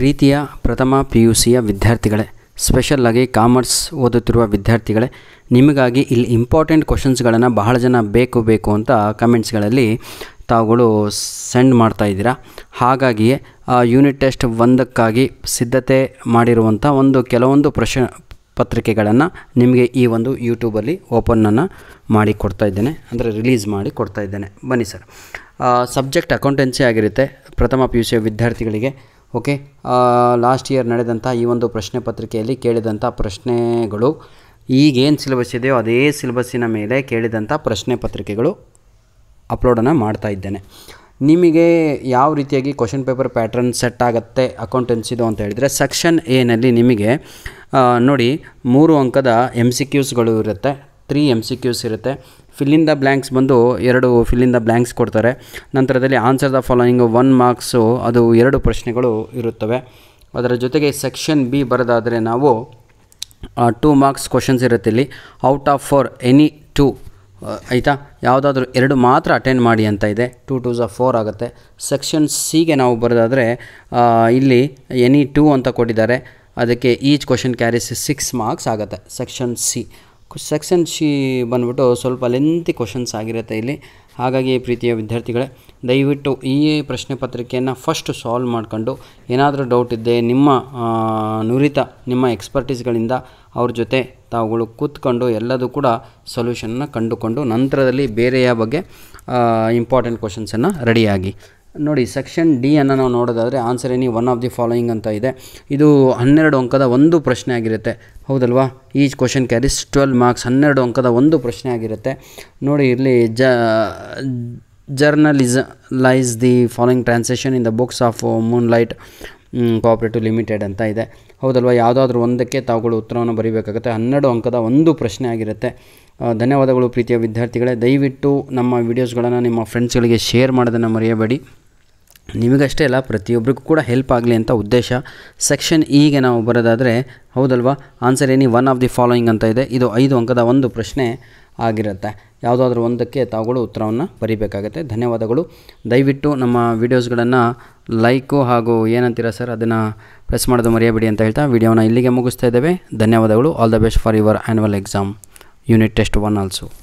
ಪ್ರೀತಿಯ ಪ್ರಥಮ P U ಸಿಯ ವಿದ್ಯಾರ್ಥಿಗಳೇ ಸ್ಪೆಷಲ್ ಆಗಿ ಕಾಮರ್ಸ್ ಓದುತ್ತಿರುವ ವಿದ್ಯಾರ್ಥಿಗಳೇ ನಿಮಗಾಗಿ ಇಲ್ಲಿ ಇಂಪಾರ್ಟೆಂಟ್ ಕ್ವಶನ್ಸ್ಗಳನ್ನು ಬಹಳ ಜನ ಬೇಕು ಬೇಕು ಅಂತ ಕಮೆಂಟ್ಸ್ಗಳಲ್ಲಿ ತಾವುಗಳು ಸೆಂಡ್ ಮಾಡ್ತಾ ಇದ್ದೀರಾ ಹಾಗಾಗಿಯೇ ಯೂನಿಟ್ ಟೆಸ್ಟ್ ಒಂದಕ್ಕಾಗಿ ಸಿದ್ಧತೆ ಮಾಡಿರುವಂಥ ಒಂದು ಕೆಲವೊಂದು ಪ್ರಶ್ ಪತ್ರಿಕೆಗಳನ್ನು ನಿಮಗೆ ಈ ಒಂದು ಯೂಟ್ಯೂಬಲ್ಲಿ ಓಪನನ್ನು ಮಾಡಿ ಕೊಡ್ತಾ ಇದ್ದೇನೆ ಅಂದರೆ ರಿಲೀಸ್ ಮಾಡಿ ಕೊಡ್ತಾ ಇದ್ದೇನೆ ಬನ್ನಿ ಸರ್ ಸಬ್ಜೆಕ್ಟ್ ಅಕೌಂಟೆನ್ಸಿ ಆಗಿರುತ್ತೆ ಪ್ರಥಮ ಪಿ ಯು ಸಿಯ ವಿದ್ಯಾರ್ಥಿಗಳಿಗೆ ಓಕೆ ಲಾಸ್ಟ್ ಇಯರ್ ನಡೆದಂಥ ಈ ಒಂದು ಪ್ರಶ್ನೆ ಪತ್ರಿಕೆಯಲ್ಲಿ ಕೇಳಿದಂಥ ಪ್ರಶ್ನೆಗಳು ಈಗೇನು ಸಿಲೆಬಸ್ ಇದೆಯೋ ಅದೇ ಸಿಲೆಬಸ್ಸಿನ ಮೇಲೆ ಕೇಳಿದಂಥ ಪ್ರಶ್ನೆ ಪತ್ರಿಕೆಗಳು ಅಪ್ಲೋಡನ್ನು ಮಾಡ್ತಾ ಇದ್ದೇನೆ ನಿಮಗೆ ಯಾವ ರೀತಿಯಾಗಿ ಕ್ವಶನ್ ಪೇಪರ್ ಪ್ಯಾಟ್ರನ್ ಸೆಟ್ ಆಗುತ್ತೆ ಅಕೌಂಟೆನ್ಸಿದು ಅಂತ ಹೇಳಿದರೆ ಸೆಕ್ಷನ್ ಎನಲ್ಲಿ ನಿಮಗೆ ನೋಡಿ ಮೂರು ಅಂಕದ ಎಮ್ ಸಿ ಕ್ಯೂಸ್ಗಳು ಇರುತ್ತೆ ತ್ರೀ ಎಮ್ ಸಿ ಕ್ಯೂಸ್ ಇರುತ್ತೆ ಫಿಲ್ಲಿಂದ ಬ್ಲ್ಯಾಂಕ್ಸ್ ಬಂದು ಎರಡು ಫಿಲ್ಲಿಂದ ಬ್ಲ್ಯಾಂಕ್ಸ್ ಕೊಡ್ತಾರೆ ನಂತರದಲ್ಲಿ answer the following one marks ಅದು ಎರಡು ಪ್ರಶ್ನೆಗಳು ಇರುತ್ತವೆ ಅದರ ಜೊತೆಗೆ ಸೆಕ್ಷನ್ ಬಿ ಬರೋದಾದರೆ ನಾವು ಟೂ ಮಾರ್ಕ್ಸ್ ಕ್ವಶನ್ಸ್ ಇರುತ್ತೆ ಇಲ್ಲಿ out of four any two ಆಯಿತಾ ಯಾವುದಾದ್ರೂ ಎರಡು ಮಾತ್ರ ಅಟೆಂಡ್ ಮಾಡಿ ಅಂತ ಇದೆ ಟೂ ಟೂ ಆಫ್ ಫೋರ್ ಆಗುತ್ತೆ ಸೆಕ್ಷನ್ ಸಿಗೆ ನಾವು ಬರೋದಾದರೆ ಇಲ್ಲಿ ಎನಿ ಟೂ ಅಂತ ಕೊಟ್ಟಿದ್ದಾರೆ ಅದಕ್ಕೆ each question carries six marks ಆಗುತ್ತೆ ಸೆಕ್ಷನ್ ಸಿ ಸೆಕ್ಷನ್ ಶಿ ಬಂದ್ಬಿಟ್ಟು ಸ್ವಲ್ಪ ಲೆಂತಿ ಕ್ವಶನ್ಸ್ ಆಗಿರುತ್ತೆ ಇಲ್ಲಿ ಹಾಗಾಗಿ ಪ್ರೀತಿಯ ವಿದ್ಯಾರ್ಥಿಗಳೇ ದಯವಿಟ್ಟು ಈ ಪ್ರಶ್ನೆ ಪತ್ರಿಕೆಯನ್ನು ಫಸ್ಟ್ ಸಾಲ್ವ್ ಮಾಡಿಕೊಂಡು ಏನಾದರೂ ಡೌಟ್ ಇದ್ದೆ ನಿಮ್ಮ ನುರಿತ ನಿಮ್ಮ ಎಕ್ಸ್ಪರ್ಟೀಸ್ಗಳಿಂದ ಅವ್ರ ಜೊತೆ ತಾವುಗಳು ಕೂತ್ಕೊಂಡು ಎಲ್ಲದೂ ಕೂಡ ಸೊಲ್ಯೂಷನ್ನ ಕಂಡುಕೊಂಡು ನಂತರದಲ್ಲಿ ಬೇರೆಯ ಬಗ್ಗೆ ಇಂಪಾರ್ಟೆಂಟ್ ಕ್ವಶನ್ಸನ್ನು ರೆಡಿಯಾಗಿ ನೋಡಿ ಸೆಕ್ಷನ್ ಡಿ ಅನ್ನು ನಾವು ನೋಡೋದಾದರೆ ಆನ್ಸರ್ ಏನಿ ಒನ್ ಆಫ್ ದಿ ಫಾಲೋಯಿಂಗ್ ಅಂತ ಇದೆ ಇದು ಹನ್ನೆರಡು ಅಂಕದ ಒಂದು ಪ್ರಶ್ನೆ ಆಗಿರುತ್ತೆ ಹೌದಲ್ವಾ each question carries twelve marks ಹನ್ನೆರಡು ಅಂಕದ ಒಂದು ಪ್ರಶ್ನೆ ಆಗಿರುತ್ತೆ ನೋಡಿ ಇಲ್ಲಿ ಜ journalise the following transaction in the books of Moonlight Cooperative Limited ಅಂತ ಇದೆ ಹೌದಲ್ವಾ ಯಾವುದಾದ್ರೂ ಒಂದಕ್ಕೆ ತಾವುಗಳು ಉತ್ತರವನ್ನು ಬರೀಬೇಕಾಗುತ್ತೆ ಹನ್ನೆರಡು ಅಂಕದ ಒಂದು ಪ್ರಶ್ನೆ ಆಗಿರುತ್ತೆ ಧನ್ಯವಾದಗಳು ಪ್ರೀತಿಯ ವಿದ್ಯಾರ್ಥಿಗಳೇ ದಯವಿಟ್ಟು ನಮ್ಮ ವಿಡಿಯೋಸ್ಗಳನ್ನು ನಿಮ್ಮ ಫ್ರೆಂಡ್ಸ್ಗಳಿಗೆ ಶೇರ್ ಮಾಡೋದನ್ನು ಮರೆಯಬೇಡಿ ನಿಮಗಷ್ಟೇ ಅಲ್ಲ ಪ್ರತಿಯೊಬ್ಬರಿಗೂ ಕೂಡ ಹೆಲ್ಪ್ ಆಗಲಿ ಅಂತ ಉದ್ದೇಶ ಸೆಕ್ಷನ್ ಈಗೆ e ನಾವು ಬರೋದಾದರೆ ಹೌದಲ್ವಾ ಆನ್ಸರ್ ಏನಿ ಒನ್ ಆಫ್ ದಿ ಫಾಲೋಯಿಂಗ್ ಅಂತ ಇದೆ ಇದು ಐದು ಅಂಕದ ಒಂದು ಪ್ರಶ್ನೆ ಆಗಿರುತ್ತೆ ಯಾವುದಾದ್ರೂ ಒಂದಕ್ಕೆ ತಾವುಗಳು ಉತ್ತರವನ್ನು ಬರೀಬೇಕಾಗತ್ತೆ ಧನ್ಯವಾದಗಳು ದಯವಿಟ್ಟು ನಮ್ಮ ವೀಡಿಯೋಸ್ಗಳನ್ನು ಲೈಕು ಹಾಗೂ ಏನಂತೀರ ಸರ್ ಅದನ್ನು ಪ್ರೆಸ್ ಮಾಡೋದು ಮರೆಯಬೇಡಿ ಅಂತ ಹೇಳ್ತಾ ವೀಡಿಯೋನ ಇಲ್ಲಿಗೆ ಮುಗಿಸ್ತಾ ಇದ್ದೇವೆ ಧನ್ಯವಾದಗಳು all the best for your annual exam unit test one also